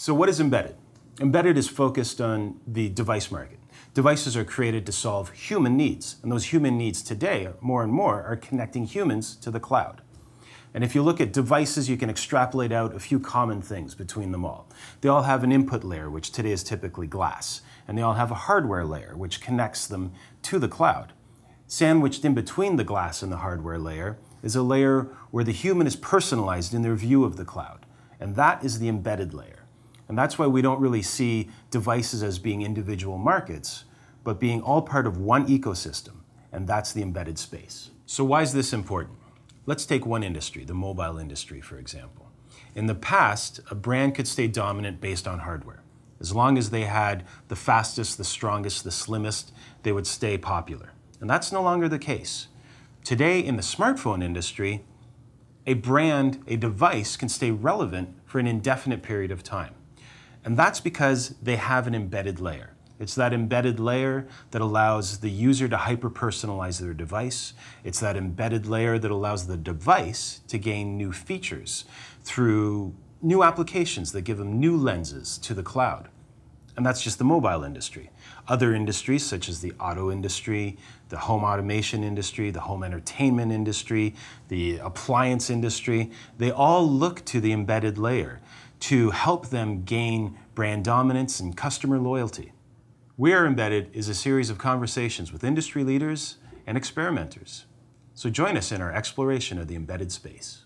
So what is embedded? Embedded is focused on the device market. Devices are created to solve human needs, and those human needs today, more and more, are connecting humans to the cloud. And if you look at devices, you can extrapolate out a few common things between them all. They all have an input layer, which today is typically glass, and they all have a hardware layer, which connects them to the cloud. Sandwiched in between the glass and the hardware layer is a layer where the human is personalized in their view of the cloud, and that is the embedded layer. And that's why we don't really see devices as being individual markets, but being all part of one ecosystem, and that's the embedded space. So, why is this important? Let's take one industry, the mobile industry, for example. In the past, a brand could stay dominant based on hardware. As long as they had the fastest, the strongest, the slimmest, they would stay popular. And that's no longer the case. Today, in the smartphone industry, a brand, a device can stay relevant for an indefinite period of time. And that's because they have an embedded layer. It's that embedded layer that allows the user to hyper personalize their device. It's that embedded layer that allows the device to gain new features through new applications that give them new lenses to the cloud. And that's just the mobile industry. Other industries, such as the auto industry, the home automation industry, the home entertainment industry, the appliance industry, they all look to the embedded layer to help them gain brand dominance and customer loyalty. we are Embedded is a series of conversations with industry leaders and experimenters. So join us in our exploration of the embedded space.